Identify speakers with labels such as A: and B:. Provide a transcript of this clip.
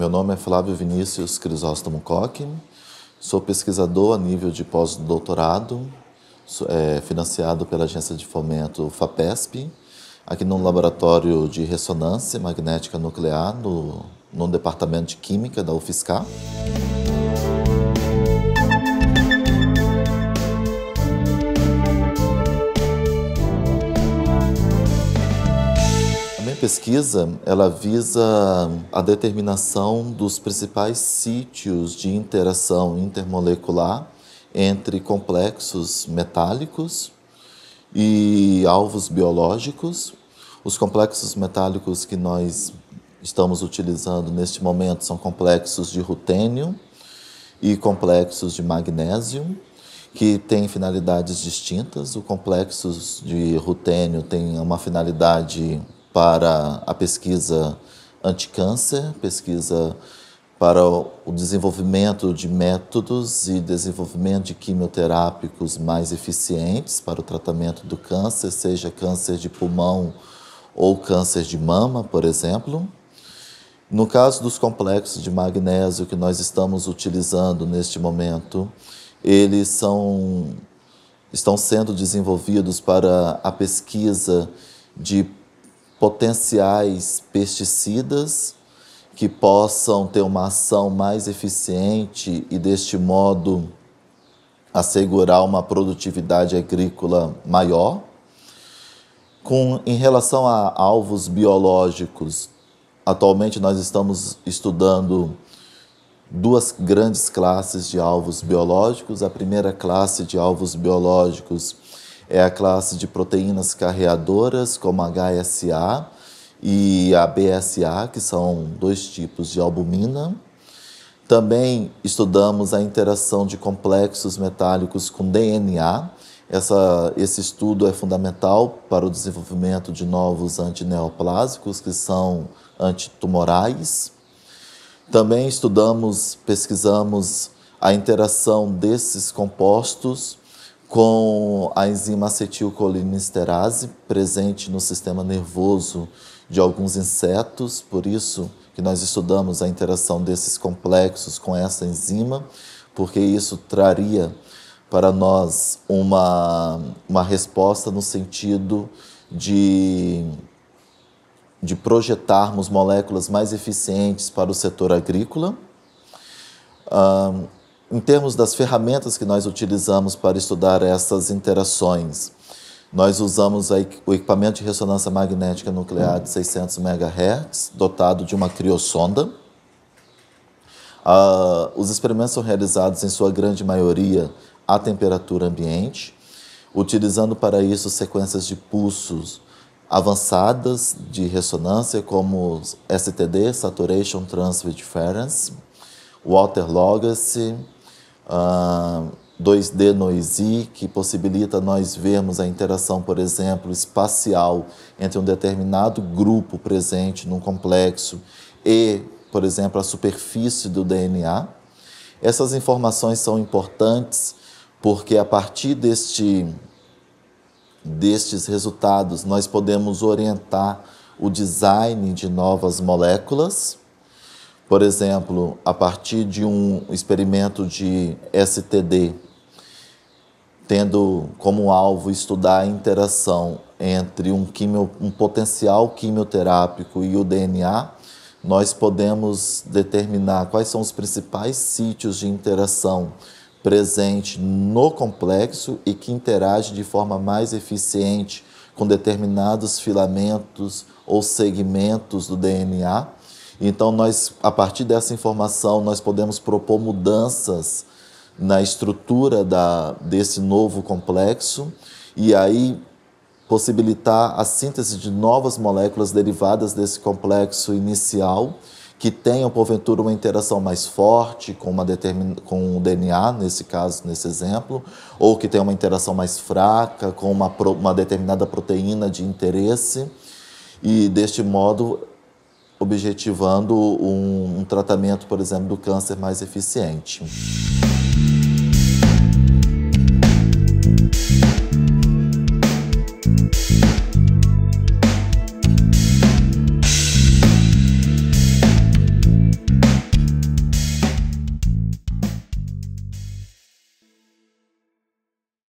A: Meu nome é Flávio Vinícius Crisóstomo Koch, sou pesquisador a nível de pós-doutorado, é, financiado pela agência de fomento FAPESP, aqui no Laboratório de Ressonância Magnética Nuclear, no, no Departamento de Química da UFSCar. pesquisa ela visa a determinação dos principais sítios de interação intermolecular entre complexos metálicos e alvos biológicos. Os complexos metálicos que nós estamos utilizando neste momento são complexos de rutênio e complexos de magnésio, que têm finalidades distintas. O complexo de rutênio tem uma finalidade para a pesquisa anticâncer, pesquisa para o desenvolvimento de métodos e desenvolvimento de quimioterápicos mais eficientes para o tratamento do câncer, seja câncer de pulmão ou câncer de mama, por exemplo. No caso dos complexos de magnésio que nós estamos utilizando neste momento, eles são, estão sendo desenvolvidos para a pesquisa de potenciais pesticidas que possam ter uma ação mais eficiente e, deste modo, assegurar uma produtividade agrícola maior. Com, em relação a alvos biológicos, atualmente nós estamos estudando duas grandes classes de alvos biológicos. A primeira classe de alvos biológicos é a classe de proteínas carreadoras, como a HSA e a BSA, que são dois tipos de albumina. Também estudamos a interação de complexos metálicos com DNA. Essa, esse estudo é fundamental para o desenvolvimento de novos antineoplásicos, que são antitumorais. Também estudamos, pesquisamos a interação desses compostos com a enzima acetilcolinesterase presente no sistema nervoso de alguns insetos, por isso que nós estudamos a interação desses complexos com essa enzima, porque isso traria para nós uma, uma resposta no sentido de, de projetarmos moléculas mais eficientes para o setor agrícola. Um, em termos das ferramentas que nós utilizamos para estudar essas interações, nós usamos o equipamento de ressonância magnética nuclear de 600 MHz, dotado de uma criosonda. Ah, os experimentos são realizados, em sua grande maioria, à temperatura ambiente, utilizando para isso sequências de pulsos avançadas de ressonância, como STD, Saturation Transfer Difference, Water Logacy, uh, ah, 2D Noisy, que possibilita nós vermos a interação, por exemplo, espacial entre um determinado grupo presente num complexo e, por exemplo, a superfície do DNA. Essas informações são importantes porque a partir deste, destes resultados nós podemos orientar o design de novas moléculas por exemplo, a partir de um experimento de STD, tendo como alvo estudar a interação entre um, quimio, um potencial quimioterápico e o DNA, nós podemos determinar quais são os principais sítios de interação presente no complexo e que interage de forma mais eficiente com determinados filamentos ou segmentos do DNA então nós, a partir dessa informação, nós podemos propor mudanças na estrutura da, desse novo complexo e aí possibilitar a síntese de novas moléculas derivadas desse complexo inicial que tenham porventura uma interação mais forte com uma determin... com o DNA nesse caso nesse exemplo ou que tenha uma interação mais fraca com uma, pro... uma determinada proteína de interesse e deste modo objetivando um, um tratamento, por exemplo, do câncer mais eficiente.